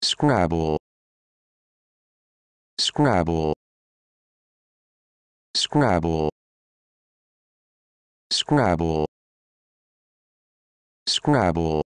scrabble scrabble scrabble scrabble scrabble